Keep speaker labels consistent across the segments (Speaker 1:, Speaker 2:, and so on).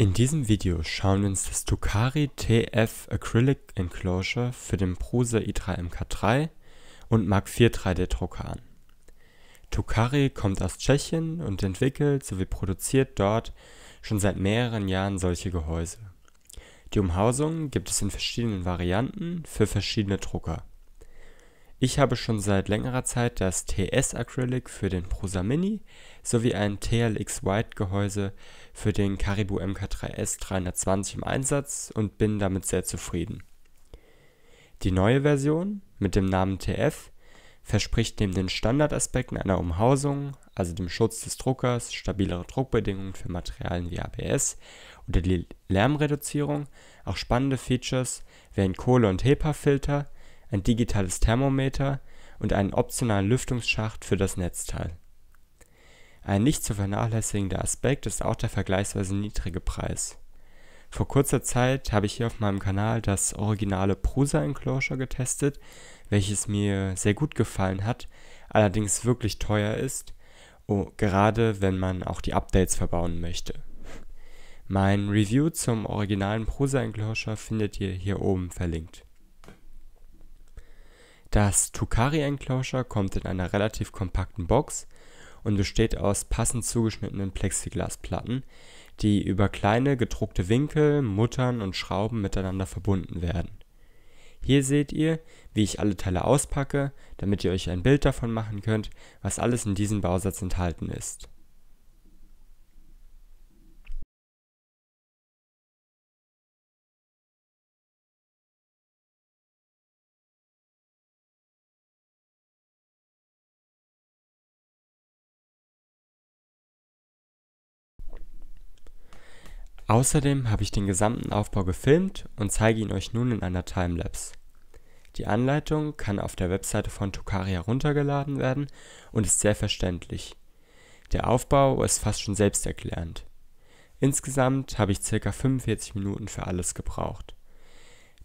Speaker 1: In diesem Video schauen wir uns das Ducari TF Acrylic Enclosure für den Prusa i3 MK3 und Mark IV 3D Drucker an. Ducari kommt aus Tschechien und entwickelt sowie produziert dort schon seit mehreren Jahren solche Gehäuse. Die Umhausung gibt es in verschiedenen Varianten für verschiedene Drucker. Ich habe schon seit längerer Zeit das TS Acrylic für den Prosa Mini sowie ein TLX White Gehäuse für den Caribou MK3S 320 im Einsatz und bin damit sehr zufrieden. Die neue Version mit dem Namen TF verspricht neben den Standardaspekten einer Umhausung, also dem Schutz des Druckers, stabilere Druckbedingungen für Materialien wie ABS oder die Lärmreduzierung, auch spannende Features wie ein Kohle- und HEPA-Filter – ein digitales Thermometer und einen optionalen Lüftungsschacht für das Netzteil. Ein nicht zu vernachlässigender Aspekt ist auch der vergleichsweise niedrige Preis. Vor kurzer Zeit habe ich hier auf meinem Kanal das originale Prusa Enclosure getestet, welches mir sehr gut gefallen hat, allerdings wirklich teuer ist, oh, gerade wenn man auch die Updates verbauen möchte. Mein Review zum originalen Prusa Enclosure findet ihr hier oben verlinkt. Das Tukari Enclosure kommt in einer relativ kompakten Box und besteht aus passend zugeschnittenen Plexiglasplatten, die über kleine gedruckte Winkel, Muttern und Schrauben miteinander verbunden werden. Hier seht ihr, wie ich alle Teile auspacke, damit ihr euch ein Bild davon machen könnt, was alles in diesem Bausatz enthalten ist Außerdem habe ich den gesamten Aufbau gefilmt und zeige ihn euch nun in einer Timelapse. Die Anleitung kann auf der Webseite von Tokaria heruntergeladen werden und ist sehr verständlich. Der Aufbau ist fast schon selbsterklärend. Insgesamt habe ich ca. 45 Minuten für alles gebraucht.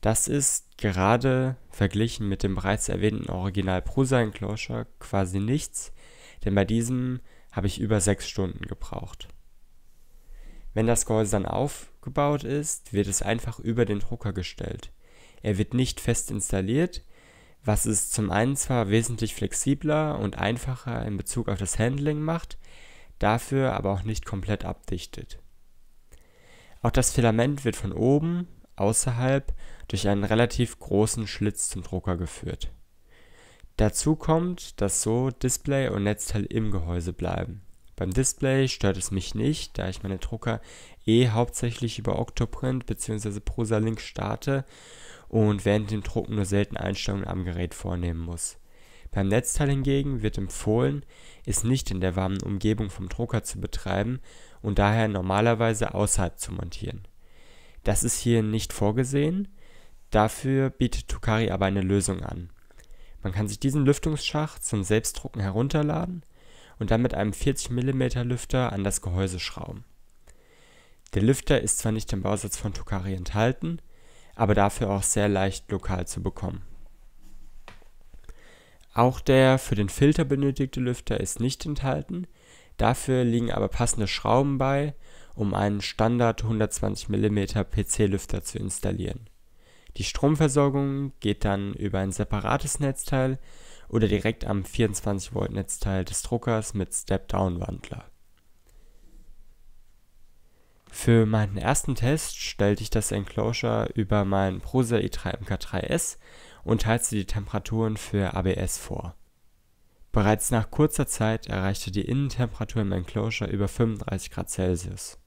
Speaker 1: Das ist gerade verglichen mit dem bereits erwähnten Original Prusa Enclosure quasi nichts, denn bei diesem habe ich über 6 Stunden gebraucht. Wenn das Gehäuse dann aufgebaut ist, wird es einfach über den Drucker gestellt. Er wird nicht fest installiert, was es zum einen zwar wesentlich flexibler und einfacher in Bezug auf das Handling macht, dafür aber auch nicht komplett abdichtet. Auch das Filament wird von oben, außerhalb, durch einen relativ großen Schlitz zum Drucker geführt. Dazu kommt, dass so Display und Netzteil im Gehäuse bleiben. Beim Display stört es mich nicht, da ich meine Drucker eh hauptsächlich über Octoprint bzw. ProsaLink starte und während dem Drucken nur selten Einstellungen am Gerät vornehmen muss. Beim Netzteil hingegen wird empfohlen, es nicht in der warmen Umgebung vom Drucker zu betreiben und daher normalerweise außerhalb zu montieren. Das ist hier nicht vorgesehen, dafür bietet Tukari aber eine Lösung an. Man kann sich diesen Lüftungsschacht zum Selbstdrucken herunterladen und dann mit einem 40 mm Lüfter an das Gehäuse schrauben. Der Lüfter ist zwar nicht im Bausatz von Tokari enthalten, aber dafür auch sehr leicht lokal zu bekommen. Auch der für den Filter benötigte Lüfter ist nicht enthalten, dafür liegen aber passende Schrauben bei, um einen Standard 120 mm PC-Lüfter zu installieren. Die Stromversorgung geht dann über ein separates Netzteil oder direkt am 24 Volt Netzteil des Druckers mit Step-Down-Wandler. Für meinen ersten Test stellte ich das Enclosure über meinen Prosa e i3 MK3S und heizte die Temperaturen für ABS vor. Bereits nach kurzer Zeit erreichte die Innentemperatur im Enclosure über 35 Grad Celsius.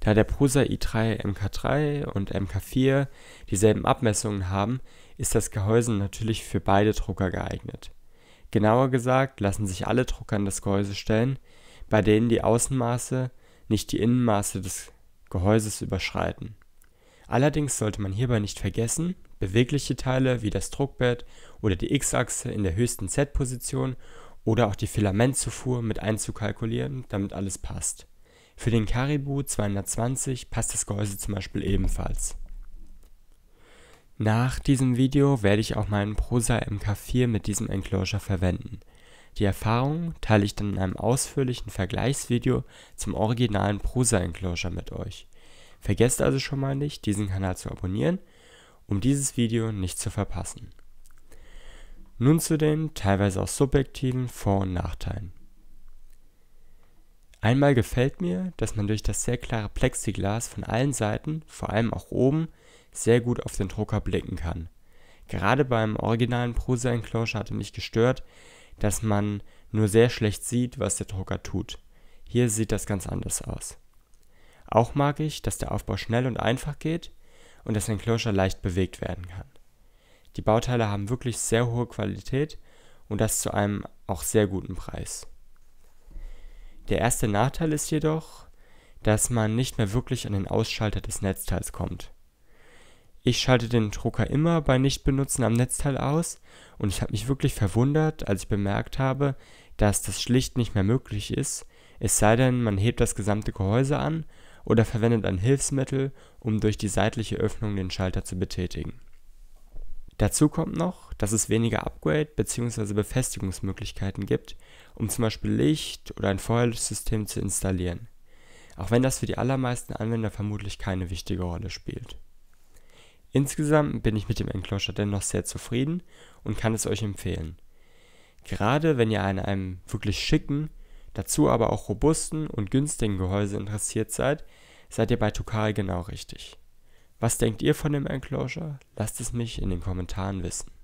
Speaker 1: Da der Prosa e i3 MK3 und MK4 dieselben Abmessungen haben, ist das Gehäuse natürlich für beide Drucker geeignet. Genauer gesagt lassen sich alle Drucker an das Gehäuse stellen, bei denen die Außenmaße nicht die Innenmaße des Gehäuses überschreiten. Allerdings sollte man hierbei nicht vergessen, bewegliche Teile wie das Druckbett oder die X-Achse in der höchsten Z-Position oder auch die Filamentzufuhr mit einzukalkulieren, damit alles passt. Für den Caribou 220 passt das Gehäuse zum Beispiel ebenfalls. Nach diesem Video werde ich auch meinen Prosa MK4 mit diesem Enclosure verwenden. Die Erfahrungen teile ich dann in einem ausführlichen Vergleichsvideo zum originalen Prosa Enclosure mit euch. Vergesst also schon mal nicht, diesen Kanal zu abonnieren, um dieses Video nicht zu verpassen. Nun zu den teilweise auch subjektiven Vor- und Nachteilen. Einmal gefällt mir, dass man durch das sehr klare Plexiglas von allen Seiten, vor allem auch oben, sehr gut auf den Drucker blicken kann. Gerade beim originalen Prusa Enclosure hatte mich gestört, dass man nur sehr schlecht sieht, was der Drucker tut. Hier sieht das ganz anders aus. Auch mag ich, dass der Aufbau schnell und einfach geht und das Enclosure leicht bewegt werden kann. Die Bauteile haben wirklich sehr hohe Qualität und das zu einem auch sehr guten Preis. Der erste Nachteil ist jedoch, dass man nicht mehr wirklich an den Ausschalter des Netzteils kommt. Ich schalte den Drucker immer bei Nichtbenutzen am Netzteil aus und ich habe mich wirklich verwundert, als ich bemerkt habe, dass das schlicht nicht mehr möglich ist, es sei denn, man hebt das gesamte Gehäuse an oder verwendet ein Hilfsmittel, um durch die seitliche Öffnung den Schalter zu betätigen. Dazu kommt noch, dass es weniger Upgrade- bzw. Befestigungsmöglichkeiten gibt, um zum Beispiel Licht oder ein Feuerlöschsystem zu installieren, auch wenn das für die allermeisten Anwender vermutlich keine wichtige Rolle spielt. Insgesamt bin ich mit dem Enclosure dennoch sehr zufrieden und kann es euch empfehlen. Gerade wenn ihr an einem wirklich schicken, dazu aber auch robusten und günstigen Gehäuse interessiert seid, seid ihr bei Tokal genau richtig. Was denkt ihr von dem Enclosure? Lasst es mich in den Kommentaren wissen.